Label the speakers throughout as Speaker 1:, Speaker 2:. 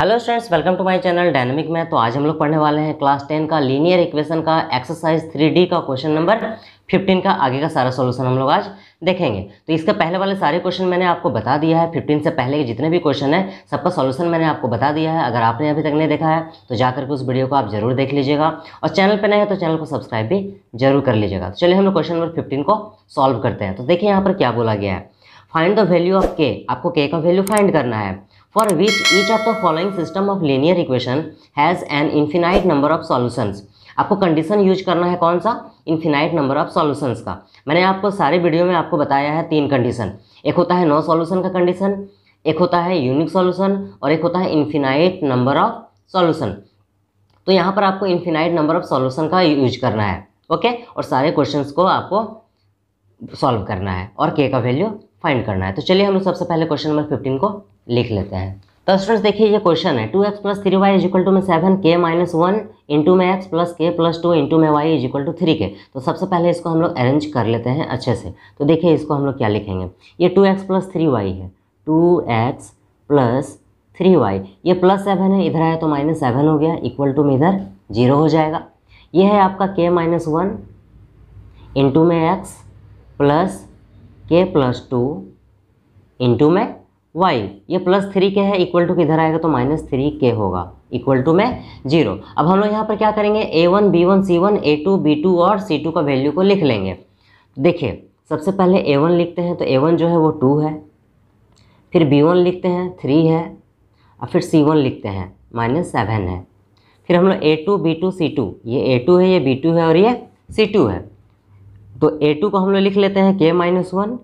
Speaker 1: hello students welcome to my channel dynamic में तो आज हम लोग पढ़ने वाले हैं क्लास टेन का लीनियर इक्वेशन का एक्सरसाइज थ्री डी का क्वेश्चन नंबर फिफ्टीन का आगे का सारा सोल्यूशन हम लोग आज देखेंगे तो इसके पहले वाले सारे क्वेश्चन मैंने आपको बता दिया है फिफ्टीन से पहले के जितने भी क्वेश्चन है सबका सोल्यूशन मैंने आपको बता दिया है अगर आपने अभी तक नहीं देखा है तो जाकर के उस वीडियो को आप जरूर देख लीजिएगा और चैनल पर नए हैं तो चैनल को सब्सक्राइब भी जरूर कर लीजिएगा तो चलिए हम लोग क्वेश्चन नंबर फिफ्टीन को सॉल्व करते हैं तो देखिए यहाँ पर क्या बोला गया है फाइंड द वैल्यू ऑफ के आपको के का वैल्यू फाइंड करना है for which each of the following system of linear equation has an infinite number of solutions आपको कंडीशन यूज करना है कौन सा इन्फिनाइट नंबर ऑफ सॉल्यूशंस का मैंने आपको सारे वीडियो में आपको बताया है तीन कंडीशन एक होता है नो सॉल्यूशन का कंडीशन एक होता है यूनिक सॉल्यूशन और एक होता है इन्फिनाइट नंबर ऑफ सॉल्यूशन तो यहाँ पर आपको इन्फिनाइट नंबर ऑफ सॉल्यूशन का यूज करना है ओके और सारे क्वेश्चन को आपको सॉल्व करना है और के का वैल्यू फाइंड करना है तो चलिए हम लोग सबसे पहले क्वेश्चन नंबर फिफ्टीन को लिख लेते हैं तो स्टूडेंट्स देखिए ये क्वेश्चन है two x plus three y is equal to में seven k minus one into में x plus k plus two into में y is equal to three k तो सबसे पहले इसको हम लोग अरेंज कर लेते हैं अच्छे से तो देखिए इसको हम लोग क्या लिखेंगे ये two x plus three y है two x plus three y ये प्लस सेवन है इधर आया तो माइनस सेवन हो गया इक्वल टू में इधर जीरो हो जाएगा ये है आपका के माइनस वन इंटू में x plus k plus two into में वाई ये प्लस थ्री के है इक्वल टू किधर आएगा तो माइनस थ्री के होगा इक्वल टू में जीरो अब हम लोग यहाँ पर क्या करेंगे a one b one c one a two b two और सी टू का वैल्यू को लिख लेंगे देखिए सबसे पहले ए वन लिखते हैं तो ए वन जो है वो टू है फिर बी वन लिखते हैं थ्री है और फिर सी वन लिखते हैं माइनस सेवन है फिर हम लोग a two b two c two ये ए टू है ये बी टू है और ये सी टू है तो ए टू को हम लोग लिख लेते हैं के माइनस वन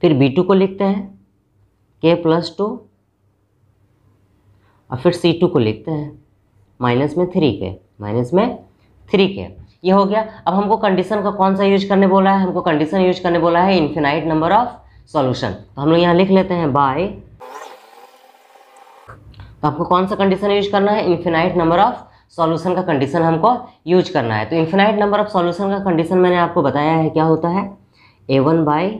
Speaker 1: फिर बी टू को लिखते हैं के प्लस टू और फिर सी टू को लिखते हैं माइनस में थ्री के माइनस में थ्री के ये हो गया अब हमको कंडीशन का कौन सा यूज करने बोला है हमको कंडीशन यूज करने बोला है इन्फिनाइट नंबर ऑफ सॉल्यूशन तो हम लोग यहाँ लिख लेते हैं बाय तो आपको कौन सा कंडीशन यूज करना है इन्फिनाइट नंबर ऑफ सॉल्यूशन का कंडीशन हमको यूज करना है तो इन्फिनाइट नंबर ऑफ सॉल्यूशन का कंडीशन मैंने आपको बताया है क्या होता है a one by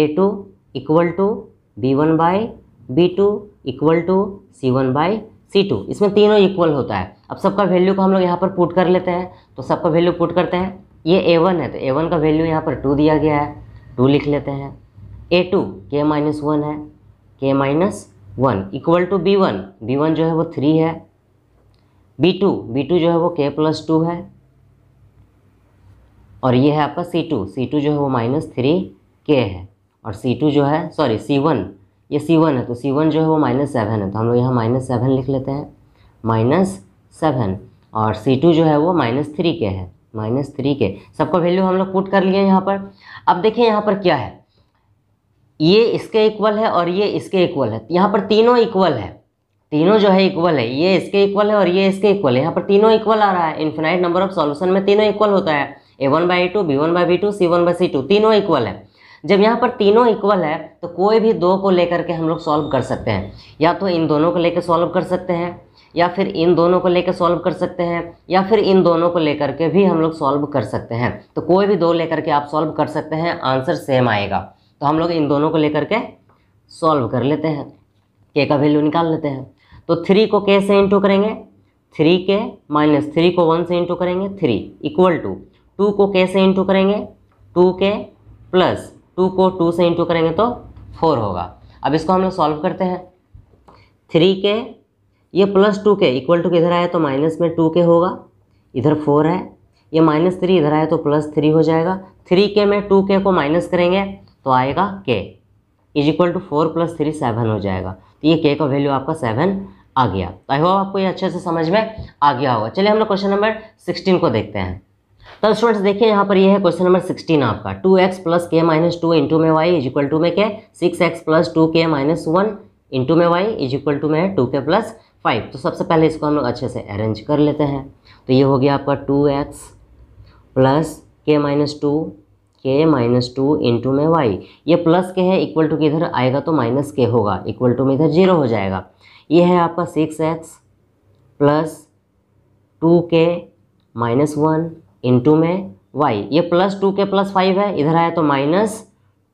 Speaker 1: a two equal to b one by b two equal to c one by c two इसमें तीनों इक्वल होता है अब सबका वैल्यू को हम लोग यहाँ पर पुट कर लेते हैं तो सबका वैल्यू पुट करते हैं ये ए वन है तो ए वन का वैल्यू यहाँ पर टू दिया गया है टू लिख लेते हैं ए टू के माइनस वन है k minus one equal to b one b one जो है वो थ्री है बी टू बी टू जो है वो के प्लस टू है और ये है आपका सी टू सी टू जो है वो माइनस थ्री के है और सी टू जो है सॉरी सी वन ये सी वन है तो सी वन जो है वो माइनस सेवन है तो हम लोग यहाँ माइनस सेवन लिख लेते हैं माइनस सेवन और सी टू जो है वो माइनस थ्री के है माइनस थ्री के सबका वैल्यू हम लोग पुट कर लिए यहाँ पर अब देखिए यहाँ पर क्या है ये इसके इक्वल है और ये इसके इक्वल है यहाँ पर तीनों इक्वल है तीनों जो है इक्वल है ये इसके इक्वल है और ये इसके इक्वल है यहाँ पर तीनों इक्वल आ रहा है इन्फिनाइट नंबर ऑफ सॉल्यूशन में तीनों इक्वल होता है a one by two b one by b two c one by c two तीनों इक्वल है जब यहाँ पर तीनों इक्वल है तो कोई भी दो को लेकर के हम लोग सॉल्व कर सकते हैं या तो इन दोनों को लेकर सॉल्व कर सकते हैं या फिर इन दोनों को लेकर सॉल्व कर सकते हैं या फिर इन दोनों को लेकर के भी हम लोग सॉल्व कर सकते हैं तो कोई भी दो लेकर के आप सॉल्व कर सकते हैं आंसर सेम आएगा तो हम लोग इन दोनों को लेकर के सॉल्व कर लेते हैं के का वैल्यू निकाल लेते हैं तो थ्री को के से इंटू करेंगे थ्री के माइनस थ्री को वन से इंटू करेंगे थ्री इक्वल टू टू को के से इंटू करेंगे टू के प्लस टू को टू से इंटू करेंगे तो फोर होगा अब इसको हम लोग सॉल्व करते हैं थ्री के ये plus two k equal to किधर आए तो माइनस में टू के होगा इधर फोर है ये माइनस थ्री इधर आए तो प्लस थ्री हो जाएगा थ्री के में टू के को माइनस करेंगे तो आएगा k is equal to four plus three seven हो जाएगा तो ये के का वैल्यू आपका सेवन आ गया आई होप आपको ये अच्छे से समझ में आ गया होगा चलिए हम लोग क्वेश्चन नंबर सिक्सटीन को देखते हैं तो स्टूडेंट्स देखिए यहाँ पर ये है क्वेश्चन नंबर सिक्सटीन आपका two x plus k minus two into में वाई इज इक्वल टू में क्या सिक्स एक्स प्लस टू के माइनस वन इंटू में वाई इज इक्वल टू में टू के प्लस फाइव तो सबसे पहले इसको हम लोग अच्छे से अरेंज कर लेते हैं तो ये हो गया आपका two x plus k minus two के माइनस टू इंटू में वाई ये प्लस के है इक्वल टू के इधर आएगा तो माइनस के होगा इक्वल टू में इधर जीरो हो जाएगा ये है आपका सिक्स एक्स प्लस टू के माइनस वन इंटू में वाई ये plus two k plus five है इधर आया तो minus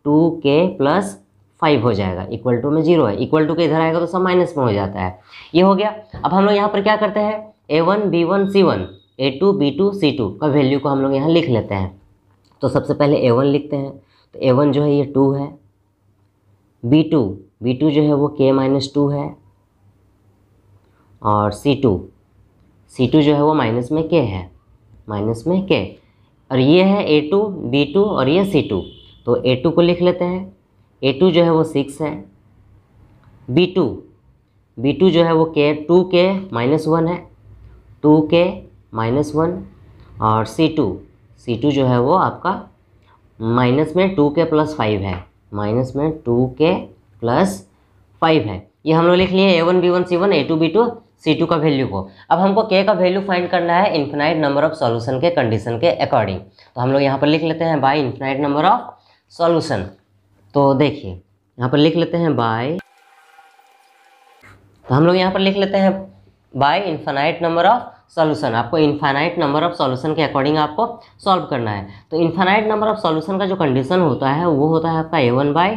Speaker 1: two k plus five हो जाएगा इक्वल टू में जीरो है इक्वल टू के इधर आएगा तो सब माइनस में हो जाता है ये हो गया अब हम लोग यहाँ पर क्या करते हैं a one b one c one a two b two c two का वैल्यू को हम लोग यहाँ लिख लेते हैं तो सबसे पहले ए वन लिखते हैं तो ए वन जो है ये टू है बी टू बी टू जो है वो के माइनस टू है और सी टू सी टू जो है वो माइनस में के है माइनस में के और ये है ए टू बी टू और ये सी टू तो ए टू को लिख लेते हैं ए टू जो है वो सिक्स है बी टू बी टू जो है वो के टू के माइनस वन है टू के माइनस वन और सी टू सी टू जो है वो आपका माइनस में टू के प्लस फाइव है माइनस में टू के प्लस फाइव है ये हम लोग लिख लिए a one b one c one a two b two c two का वैल्यू को अब हमको के का वैल्यू फाइंड करना है इन्फिनाइट नंबर ऑफ सॉल्यूशन के कंडीशन के अकॉर्डिंग तो हम लोग यहाँ पर लिख लेते हैं by infinite number of solution तो देखिए यहाँ पर लिख लेते हैं बाय तो हम लोग यहाँ पर लिख लेते हैं by infinite number of solution आपको इन्फाइनाइट नंबर ऑफ सॉल्यूशन के अकॉर्डिंग आपको सॉल्व करना है तो इन्फाइनाइट नंबर ऑफ सॉल्यूशन का जो कंडीशन होता है वो होता है आपका a one by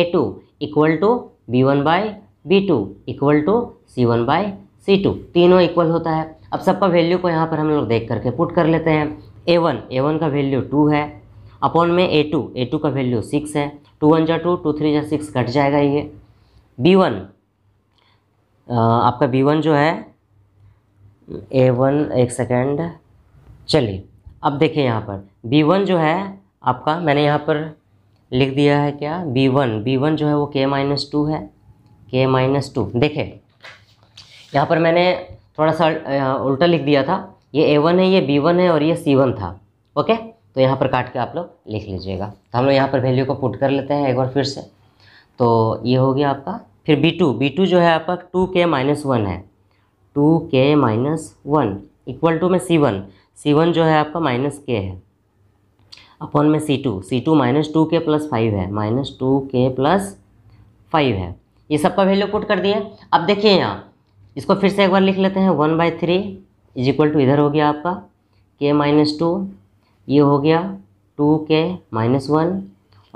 Speaker 1: a two equal to b one by b two equal to c one by c two तीनों इक्वल होता है अब सबका वैल्यू को यहाँ पर हम लोग देख करके पुट कर लेते हैं ए वन ए वन का वैल्यू टू है अपॉन में ए टू ए टू का वैल्यू सिक्स है टू वन जा टू टू थ्री जा सिक्स कट जाएगा ये बी वन आपका बी वन जो है ए वन एक सेकेंड चलिए अब देखिए यहाँ पर बी वन जो है आपका मैंने यहाँ पर लिख दिया है क्या बी वन बी वन जो है वो के माइनस टू है के माइनस टू देखें यहाँ पर मैंने थोड़ा सा उल्टा लिख दिया था ये ए वन है ये बी वन है और ये सी वन था ओके तो यहाँ पर काट के आप लोग लिख लीजिएगा तो हम लोग यहाँ पर वैल्यू को पुट कर लेते हैं एक बार फिर से तो ये हो गया आपका फिर बी टू बी टू जो है आपका टू के माइनस वन है टू के माइनस वन इक्वल टू में सी वन सी वन जो है आपका माइनस के है अपॉन में c two c two minus two k plus five है minus two k plus five है ये सबका वैल्यू पुट कर दिए अब देखिए यहाँ इसको फिर से एक बार लिख लेते हैं one by three is equal to इधर हो गया आपका के माइनस टू ये हो गया टू के माइनस वन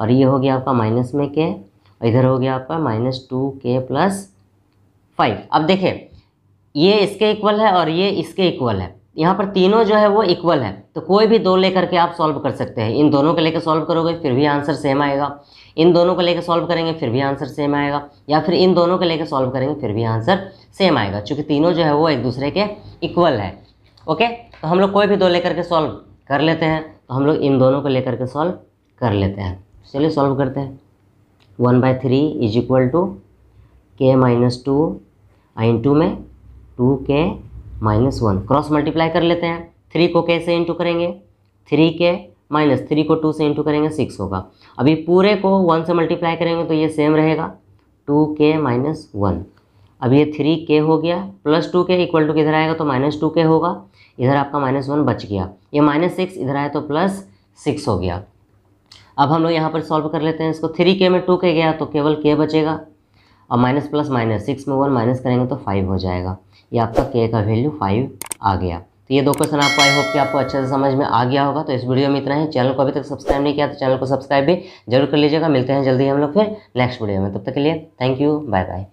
Speaker 1: और ये हो गया आपका माइनस में के और इधर हो गया आपका minus two k plus five अब देखिए ये इसके इक्वल है और ये इसके इक्वल है यहाँ पर तीनों जो है वो इक्वल है तो कोई भी दो लेकर के आप सॉल्व कर सकते हैं इन दोनों को लेकर सॉल्व करोगे फिर भी आंसर सेम आएगा इन दोनों को लेकर सॉल्व करेंगे फिर भी आंसर सेम आएगा या फिर इन दोनों को लेकर सॉल्व करेंगे फिर भी आंसर सेम आएगा चूँकि तीनों जो है वो एक दूसरे के इक्वल है ओके तो हम लोग कोई भी दो लेकर के सॉल्व कर लेते हैं तो हम लोग इन दोनों को लेकर के सॉल्व कर लेते हैं चलिए सॉल्व करते हैं one by three is equal to के माइनस टू आइन टू में टू के माइनस वन क्रॉस मल्टीप्लाई कर लेते हैं थ्री को कैसे इंटू करेंगे थ्री के माइनस थ्री को टू से इंटू करेंगे सिक्स होगा अभी पूरे को वन से मल्टीप्लाई करेंगे तो ये सेम रहेगा टू के माइनस वन अब ये थ्री के हो गया plus two k equal to किधर आएगा तो माइनस टू के होगा इधर आपका माइनस वन बच गया ये माइनस सिक्स इधर आया तो प्लस सिक्स हो गया अब हम लोग यहाँ पर सॉल्व कर लेते हैं इसको थ्री के में टू के गया तो केवल के बचेगा और माइनस प्लस माइनस सिक्स में वन माइनस करेंगे तो फाइव हो जाएगा ये आपका के का वैल्यू फाइव आ गया तो ये दो क्वेश्चन आपको आई होप कि आपको अच्छे से समझ में आ गया होगा तो इस वीडियो में इतना ही चैनल को अभी तक सब्सक्राइब नहीं किया तो चैनल को सब्सक्राइब भी जरूर कर लीजिएगा मिलते हैं जल्दी हम लोग फिर नेक्स्ट वीडियो में तब तक के लिए थैंक यू बाय बाय